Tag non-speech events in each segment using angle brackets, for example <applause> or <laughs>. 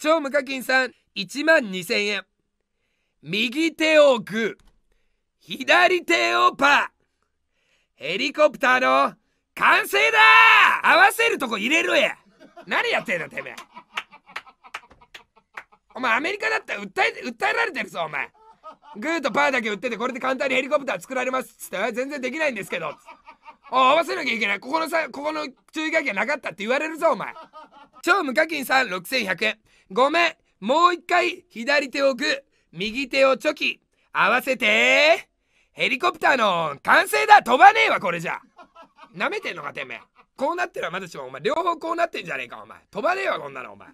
超無課金さん1万2000円右手をグー左手をパーヘリコプターの完成だ合わせるとこ入れろや何やってんのてめえお前アメリカだったら訴え訴えられてるぞお前グーとパーだけ売っててこれで簡単にヘリコプター作られますっつって全然できないんですけど合わせなきゃいけないここのさここの注意書きはなかったって言われるぞお前超無課金さん6100円ごめんもう一回左手をグ右手をチョキ合わせてヘリコプターの完成だ飛ばねえわこれじゃなめてんのかてめえこうなってるはまだしもお前両方こうなってんじゃねえかお前飛ばねえわこんなのお前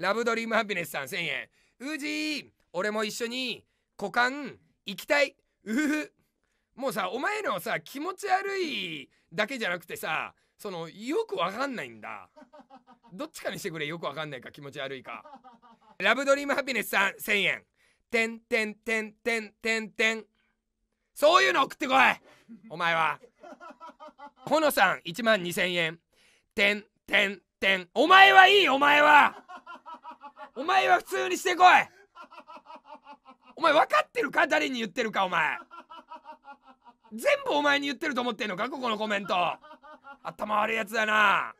ラブドリームハピネスさん1000円うじ俺も一緒に股間行きたいうふふもうさお前のさ気持ち悪いだけじゃなくてさそのよくわかんないんだどっちかにしてくれよくわかんないか気持ち悪いかラブドリームハピネスさん1000円てんてんてんてんてんてんそういうの送ってこいお前はほのさん1万2000円てんてんてんお前はいいお前はお前は普通にしてこいお前分かってるか誰に言ってるかお前全部お前に言ってると思ってんのかここのコメント頭悪いやつだな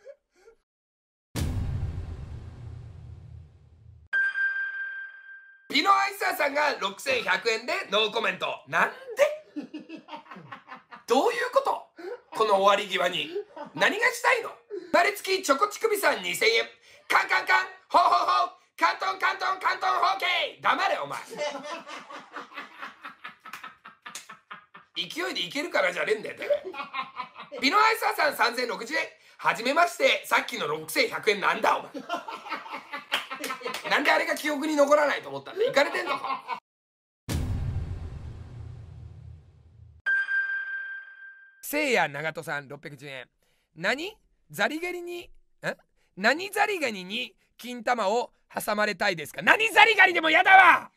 ピノアイサーさんが6100円でノーコメントなんでどういうことこの終わり際に何がしたいのバレつきチョコチクビさん2000円カンカンカンホうホうホう。カントンカントンカントンホーケー黙れお前勢いでいけるからじゃねえんだよピノアイサーさん3060円はじめましてさっきの6100円なんだお前なんであれが記憶に残らないと思ったんだいかれてんのかせいや長門さん610円何ザリガニにん何ザリガニに金玉を挟まれたいですか何ザリガニでもやだわ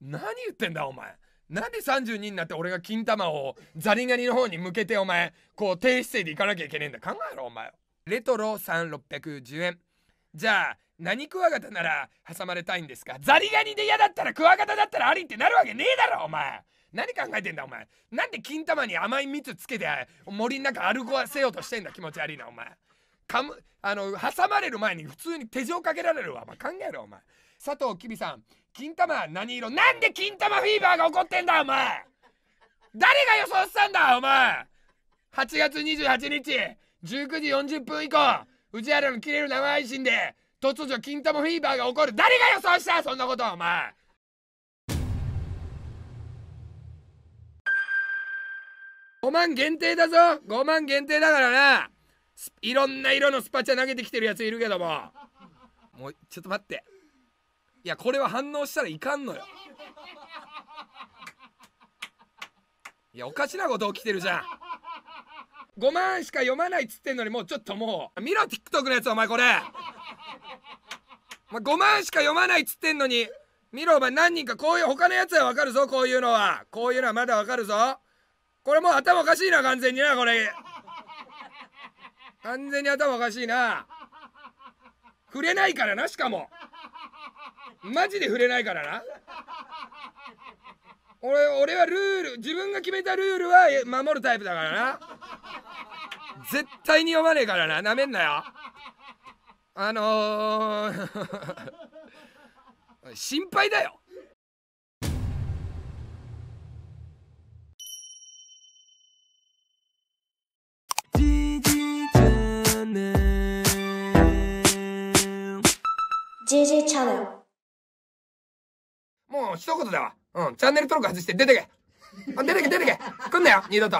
何言ってんだお前なんで32になって俺が金玉をザリガニの方に向けてお前、こう低姿勢でいかなきゃいけねえんだ。考えろお前。レトロ3610円。じゃあ、何クワガタなら挟まれたいんですかザリガニで嫌だったらクワガタだったらありってなるわけねえだろお前何考えてんだお前なんで金玉に甘い蜜つけて森の中歩かせようとしてんだ気持ち悪いなお前かむあの挟まれる前に普通に手錠かけられるわ、まあ、考えろお前佐藤きびさん金玉何色なんで金玉フィーバーが起こってんだお前誰が予想したんだお前8月28日19時40分以降宇治原の切れる生配信で突如金玉フィーバーが起こる誰が予想したそんなことお前5万限定だぞ5万限定だからないろんな色のスパチャ投げてきてるやついるけどももうちょっと待っていやこれは反応したらいかんのよいやおかしなこと起きてるじゃん5万しか読まないっつってんのにもうちょっともう見ろ TikTok のやつお前これお前5万しか読まないっつってんのに見ろお前何人かこういう他のやつはわかるぞこういうのはこういうのはまだわかるぞこれもう頭おかしいな完全になこれ完全に頭おかしいな触れないからなしかもマジで触れないからな俺俺はルール自分が決めたルールは守るタイプだからな絶対に読まねえからななめんなよあのー <laughs> 心配だよじジチャンネルもう一言だわ。うん、チャンネル登録外して出てけ。出てけ出てけ来んなよ二度と